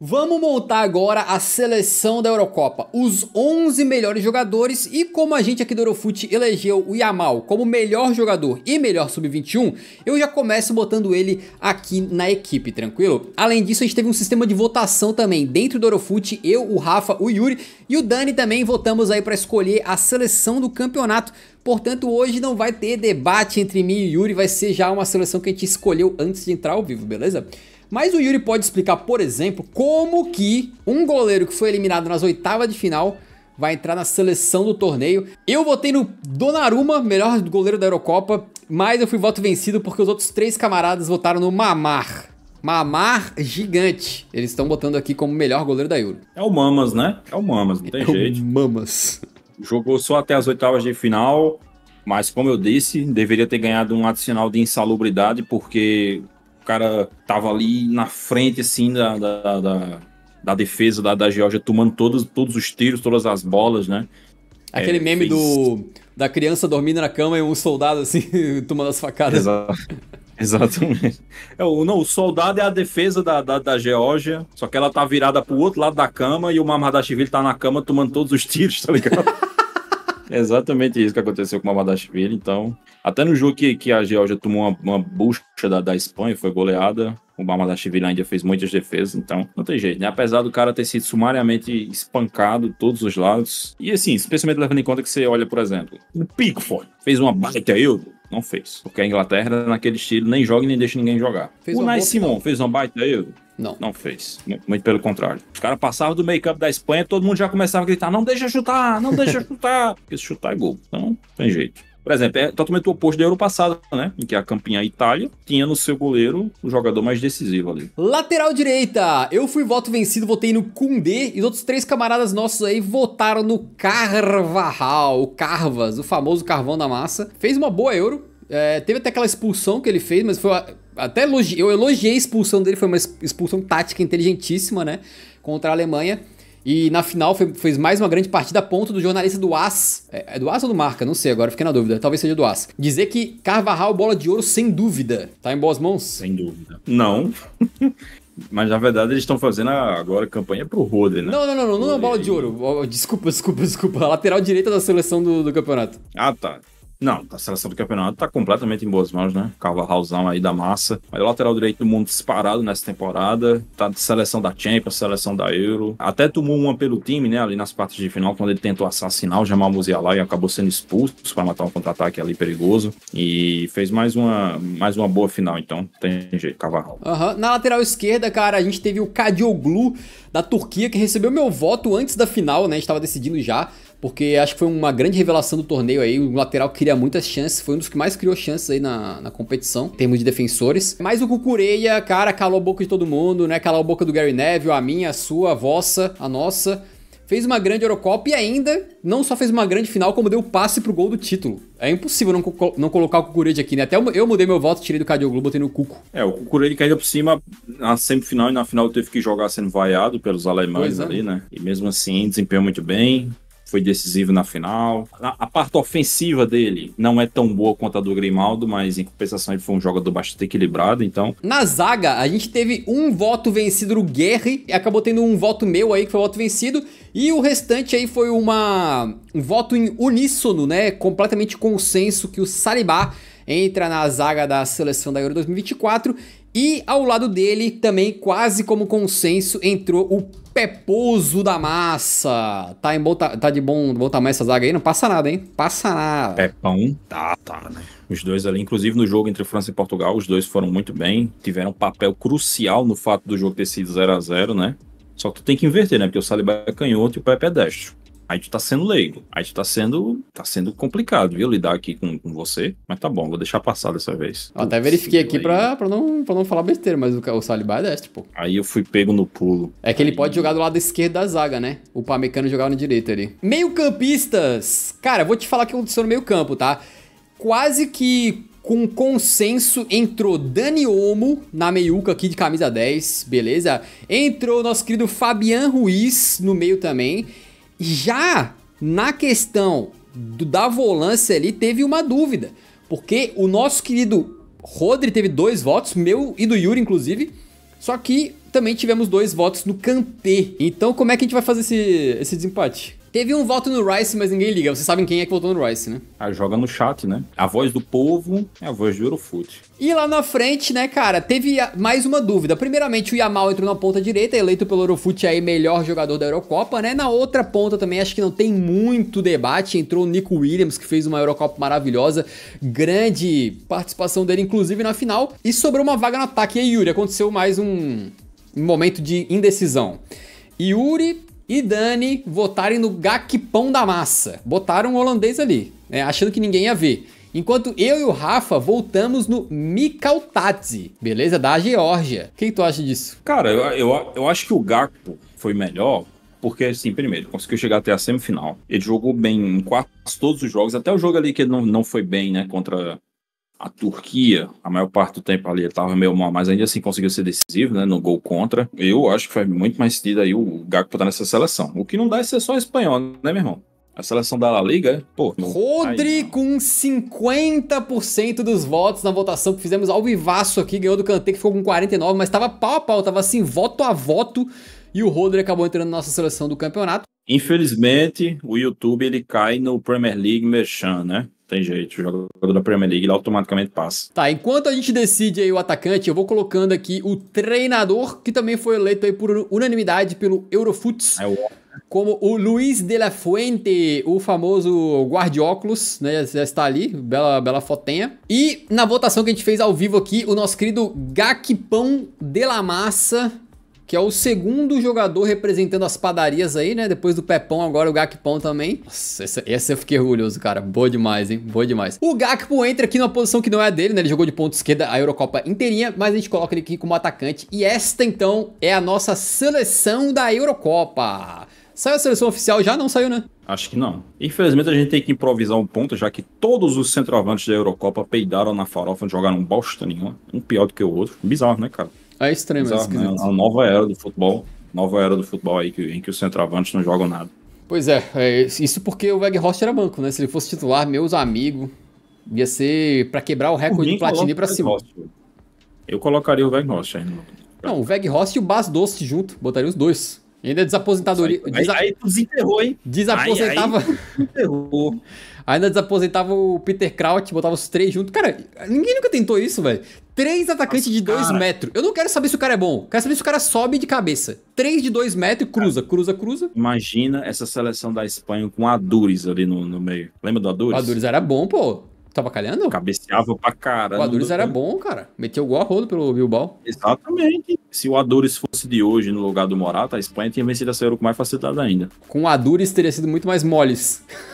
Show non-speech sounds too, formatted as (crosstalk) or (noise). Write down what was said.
Vamos montar agora a seleção da Eurocopa, os 11 melhores jogadores e como a gente aqui do Eurofute elegeu o Yamal como melhor jogador e melhor sub-21, eu já começo botando ele aqui na equipe, tranquilo? Além disso, a gente teve um sistema de votação também dentro do Eurofute, eu, o Rafa, o Yuri e o Dani também votamos aí para escolher a seleção do campeonato, Portanto, hoje não vai ter debate entre mim e Yuri, vai ser já uma seleção que a gente escolheu antes de entrar ao vivo, beleza? Mas o Yuri pode explicar, por exemplo, como que um goleiro que foi eliminado nas oitavas de final vai entrar na seleção do torneio. Eu votei no Donnarumma, melhor goleiro da Eurocopa, mas eu fui voto vencido porque os outros três camaradas votaram no Mamar. Mamar gigante. Eles estão botando aqui como melhor goleiro da Euro. É o Mamas, né? É o Mamas, não é tem é jeito. O Mamas. Jogou só até as oitavas de final, mas como eu disse, deveria ter ganhado um adicional de insalubridade porque cara tava ali na frente, assim, da, da, da, da defesa da, da Geórgia, tomando todos, todos os tiros, todas as bolas, né? Aquele é, meme fez... do da criança dormindo na cama e um soldado assim (laughs) tomando as facadas. Exato. (laughs) Exatamente. É, o, não, o soldado é a defesa da, da, da Geórgia, só que ela tá virada pro outro lado da cama e o Mamardashvili tá na cama tomando todos os tiros, tá ligado? (laughs) Exatamente isso que aconteceu com o Mamadashvili. Então, até no jogo que, que a Georgia tomou uma, uma bucha da, da Espanha, foi goleada, o Mamadashvili ainda fez muitas defesas, então não tem jeito, né? Apesar do cara ter sido sumariamente espancado de todos os lados. E assim, especialmente levando em conta que você olha, por exemplo, o Pickford fez uma baita eu não fez. Porque a Inglaterra, naquele estilo, nem joga e nem deixa ninguém jogar. Fez o Nai Simon fez uma baita aí Não. Não fez. Muito pelo contrário. Os caras passavam do make-up da Espanha, todo mundo já começava a gritar: não deixa chutar, não deixa (laughs) chutar. Porque se chutar é gol. Então, tem jeito. Por exemplo, é totalmente o oposto da Euro passada, né? Em que a campinha Itália tinha no seu goleiro o jogador mais decisivo ali. Lateral direita! Eu fui voto vencido, votei no Kundê e os outros três camaradas nossos aí votaram no Carvajal, o Carvas, o famoso carvão da massa. Fez uma boa Euro. É, teve até aquela expulsão que ele fez, mas foi uma, até elogi, eu elogiei a expulsão dele, foi uma expulsão tática inteligentíssima, né? Contra a Alemanha. E na final foi, fez mais uma grande partida a ponto do jornalista do AS. É, é do AS ou do Marca? Não sei, agora fiquei na dúvida. Talvez seja do AS. Dizer que Carvajal bola de ouro sem dúvida. Tá em boas mãos? Sem dúvida. Não. (laughs) Mas na verdade eles estão fazendo agora campanha pro Rodri, né? Não, não, não, não, não é bola de ouro. Desculpa, desculpa, desculpa. A lateral direita da seleção do, do campeonato. Ah, tá. Não, a seleção do campeonato tá completamente em boas mãos, né? Cavarralzão aí da massa. Mas o lateral direito do mundo disparado nessa temporada. Tá de seleção da Champions, seleção da Euro. Até tomou uma pelo time, né? Ali nas partes de final, quando ele tentou assassinar o Jamal Musiala e acabou sendo expulso para matar um contra-ataque ali perigoso. E fez mais uma, mais uma boa final, então. Tem jeito, Cavarral. Uhum. Na lateral esquerda, cara, a gente teve o Kadioglu da Turquia, que recebeu meu voto antes da final, né? Estava decidindo já porque acho que foi uma grande revelação do torneio aí. O lateral cria muitas chances, foi um dos que mais criou chances aí na, na competição, em termos de defensores. Mas o Cucureia, cara, calou a boca de todo mundo, né? Calou a boca do Gary Neville, a minha, a sua, a vossa, a nossa. Fez uma grande Eurocopa e ainda não só fez uma grande final, como deu passe pro gol do título. É impossível não, não colocar o Cucurede aqui, né? Até eu mudei meu voto, tirei do Cadio Globo, botei no Cuco. É, o Cucurede caiu por cima na semifinal e na final teve que jogar sendo vaiado pelos alemães pois é. ali, é. né? E mesmo assim desempenhou muito bem, foi decisivo na final. A, a, parte ofensiva dele não é tão boa quanto a do Grimaldo, mas em compensação ele foi um jogador bastante equilibrado, então. Na zaga, a gente teve um voto vencido do Guerre, acabou tendo um voto meu aí que foi o voto vencido, e o restante aí foi uma um voto em uníssono, né? Completamente consenso que o Saribá entra na zaga da seleção da Euro 2024 e ao lado dele, também quase como consenso, entrou o Peposo da Massa. Tá, em bom, tá de bom, bom tamanho essa zaga aí? Não passa nada, hein? Passa nada. Pepão. Tá, tá, né? Os dois ali, inclusive no jogo entre França e Portugal, os dois foram muito bem. Tiveram um papel crucial no fato do jogo ter sido 0 a 0 né? Só que tu tem que inverter, né? Porque o Saliba é canhoto e o Pepe é destro. Aí tu tá sendo leigo. Aí tu tá sendo. tá sendo complicado, viu? Lidar aqui com, com você. Mas tá bom, vou deixar passar dessa vez. Eu até verifiquei aqui pra, pra, não, pra não falar besteira, mas o, o Saliba é destro, pô. Aí eu fui pego no pulo. É que ele aí... pode jogar do lado esquerdo da zaga, né? O Pamecano jogava no direito ali. Meio-campistas! Cara, vou te falar que aconteceu no meio-campo, tá? Quase que com consenso entrou Dani Olmo na meiuca aqui de camisa 10, beleza? Entrou nosso querido Fabian Ruiz no meio também. Já na questão do, da volância ali, teve uma dúvida, porque o nosso querido Rodri teve dois votos, meu e do Yuri, inclusive, só que também tivemos dois votos no Kantê. Então, como é que a gente vai fazer esse, esse desempate? Teve um voto no Rice, mas ninguém liga. Vocês sabem quem é que votou no Rice, né? Ah, joga no chat, né? A voz do povo é a voz do Eurofoot. E lá na frente, né, cara, teve mais uma dúvida. Primeiramente, o Yamal entrou na ponta direita, eleito pelo Eurofoot aí melhor jogador da Eurocopa, né? Na outra ponta também, acho que não tem muito debate, entrou o Nico Williams, que fez uma Eurocopa maravilhosa, grande participação dele, inclusive na final, e sobrou uma vaga no ataque. E aí, Yuri, aconteceu mais um momento de indecisão. Yuri e Dani votarem no Gakpão da Massa. Botaram o um holandês ali, né, achando que ninguém ia ver. Enquanto eu e o Rafa voltamos no Mikautadze, beleza? Da Geórgia. O que, tu acha disso? Cara, eu, eu, eu acho que o Gakpo foi melhor porque, assim, primeiro, conseguiu chegar até a semifinal. Ele jogou bem em quase todos os jogos, até o jogo ali que ele não, não foi bem, né, contra a Turquia, a maior parte do tempo ali estava meio mal, mas ainda assim conseguiu ser decisivo, né? No gol contra. Eu acho que faz muito mais sentido aí o Gakpo estar nessa seleção. O que não dá é ser só espanhol, né, meu irmão? A seleção da La Liga, pô. Rodri aí, com 50% dos votos na votação que fizemos ao vivaço aqui, ganhou do Kanté, que ficou com 49, mas tava pau a pau, tava assim, voto a voto, e o Rodri acabou entrando na nossa seleção do campeonato. Infelizmente, o YouTube ele cai no Premier League Merchan, né? Tem jeito, o jogador da Premier League ele automaticamente passa. Tá, enquanto a gente decide aí o atacante, eu vou colocando aqui o treinador, que também foi eleito aí por unanimidade pelo Eurofuts. É o como o Luiz de la Fuente, o famoso guardióculos, né? Já está ali, bela, bela fotinha. E na votação que a gente fez ao vivo aqui, o nosso querido Gakpão de la Massa que é o segundo jogador representando as padarias aí, né? Depois do Pepão, agora o Gakpão também. Nossa, essa, essa eu fiquei orgulhoso, cara. Boa demais, hein? Boa demais. O Gakpo entra aqui numa posição que não é a dele, né? Ele jogou de ponta esquerda a Eurocopa inteirinha, mas a gente coloca ele aqui como atacante. E esta, então, é a nossa seleção da Eurocopa. Saiu a seleção oficial? Já não saiu, né? Acho que não. Infelizmente a gente tem que improvisar um ponto, já que todos os centroavantes da Eurocopa peidaram na farofa, não jogaram bosta nenhuma. Um pior do que o outro. Bizarro, né, cara? É extremo, é, é A é nova era do futebol, nova era do futebol aí em que os centroavantes não jogam nada. Pois é, é isso porque o Weghorst era banco, né? Se ele fosse titular, meus amigos, ia ser para quebrar o recorde do Platini para cima. Eu colocaria o Weghorst ainda. Não, o Host e o Bas Doce junto, botaria os dois. ainda desaposentadoria. Aí, desa... aí, aí tu desenterrou, hein? Desaposentava. Aí, aí desenterrou. (laughs) ainda desaposentava o Peter Kraut, botava os três junto. Cara, ninguém nunca tentou isso, velho. Três atacantes Nossa, de dois metros. Eu não quero saber se o cara é bom. Quero saber se o cara sobe de cabeça. Três de dois metros, e cruza, cruza, cruza. Imagina essa seleção da Espanha com Adures ali no, no meio. Lembra do Adures? O Adures era bom, pô. Tava tá calhando? Cabeceava pra cara. O Adures era bom, cara. Meteu gol a rodo pelo Bilbao. Exatamente. Se o Adures fosse de hoje no lugar do Morata, a Espanha tinha vencido a Euro com mais facilidade ainda. Com o Adures teria sido muito mais moles. (laughs)